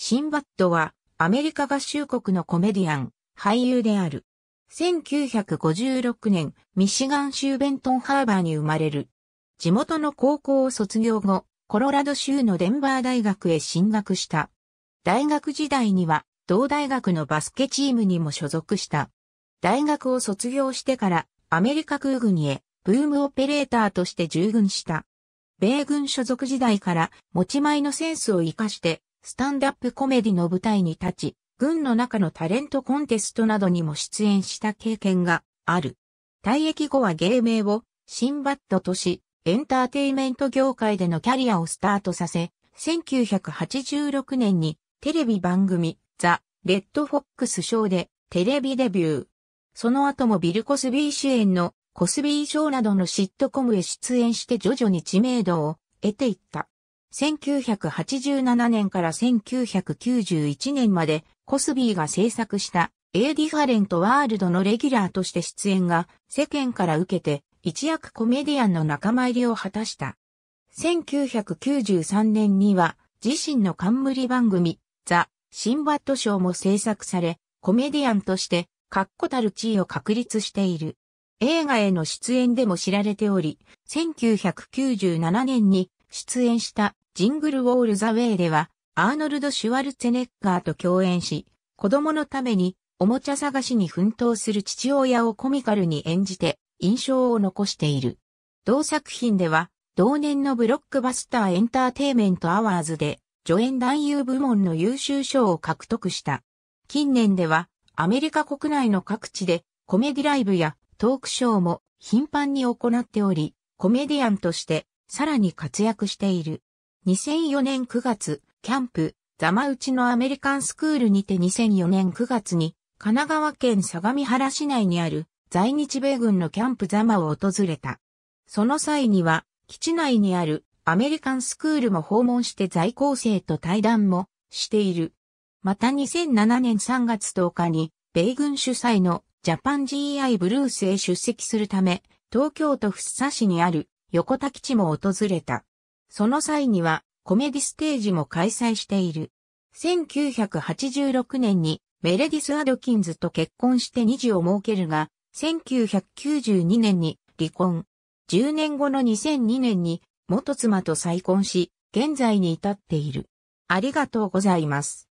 シンバットはアメリカ合衆国のコメディアン、俳優である。1956年、ミシガン州ベントンハーバーに生まれる。地元の高校を卒業後、コロラド州のデンバー大学へ進学した。大学時代には、同大学のバスケチームにも所属した。大学を卒業してから、アメリカ空軍へ、ブームオペレーターとして従軍した。米軍所属時代から持ち前のセンスを活かしてスタンダップコメディの舞台に立ち、軍の中のタレントコンテストなどにも出演した経験がある。退役後は芸名をシンバッドとし、エンターテイメント業界でのキャリアをスタートさせ、1986年にテレビ番組ザ・レッド・フォックスショーでテレビデビュー。その後もビル・コスビー主演のコスビー賞などのシットコムへ出演して徐々に知名度を得ていった。1987年から1991年までコスビーが制作したエ f ディファレントワールドのレギュラーとして出演が世間から受けて一躍コメディアンの仲間入りを果たした。1993年には自身の冠番組ザ・シンバット賞も制作されコメディアンとして確固たる地位を確立している。映画への出演でも知られており、1997年に出演したジングル・ウォール・ザ・ウェイでは、アーノルド・シュワルツェネッガーと共演し、子供のためにおもちゃ探しに奮闘する父親をコミカルに演じて印象を残している。同作品では、同年のブロックバスターエンターテイメントアワーズで、助演男優部門の優秀賞を獲得した。近年では、アメリカ国内の各地で、コメディライブやトークショーも頻繁に行っており、コメディアンとして、さらに活躍している。2004年9月、キャンプ、マウチのアメリカンスクールにて2004年9月に、神奈川県相模原市内にある在日米軍のキャンプ座間を訪れた。その際には、基地内にあるアメリカンスクールも訪問して在校生と対談もしている。また2007年3月10日に、米軍主催のジャパン GEI ブルースへ出席するため、東京都福生市にある横田基地も訪れた。その際にはコメディステージも開催している。1986年にメレディス・アドキンズと結婚して二児を設けるが、1992年に離婚。10年後の2002年に元妻と再婚し、現在に至っている。ありがとうございます。